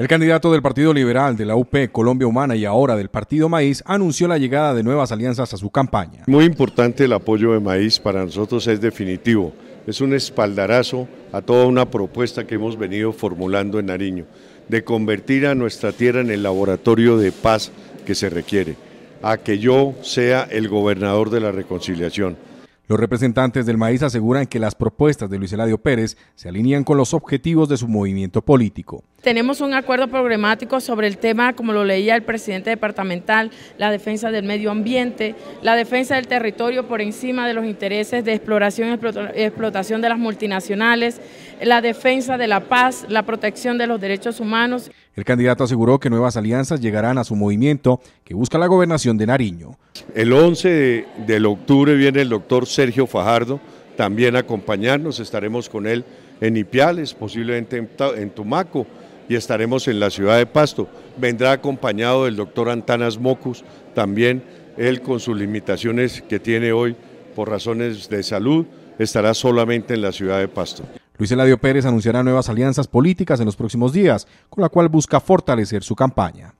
El candidato del Partido Liberal de la UP Colombia Humana y ahora del Partido Maíz anunció la llegada de nuevas alianzas a su campaña. Muy importante el apoyo de Maíz, para nosotros es definitivo. Es un espaldarazo a toda una propuesta que hemos venido formulando en Nariño, de convertir a nuestra tierra en el laboratorio de paz que se requiere, a que yo sea el gobernador de la reconciliación. Los representantes del maíz aseguran que las propuestas de Luis Eladio Pérez se alinean con los objetivos de su movimiento político. Tenemos un acuerdo programático sobre el tema, como lo leía el presidente departamental, la defensa del medio ambiente, la defensa del territorio por encima de los intereses de exploración y explotación de las multinacionales, la defensa de la paz, la protección de los derechos humanos. El candidato aseguró que nuevas alianzas llegarán a su movimiento que busca la gobernación de Nariño. El 11 de, octubre viene el doctor Sergio Fajardo, también a acompañarnos, estaremos con él en Ipiales, posiblemente en Tumaco y estaremos en la ciudad de Pasto. Vendrá acompañado del doctor Antanas Mocus, también él con sus limitaciones que tiene hoy por razones de salud, estará solamente en la ciudad de Pasto. Luis Eladio Pérez anunciará nuevas alianzas políticas en los próximos días, con la cual busca fortalecer su campaña.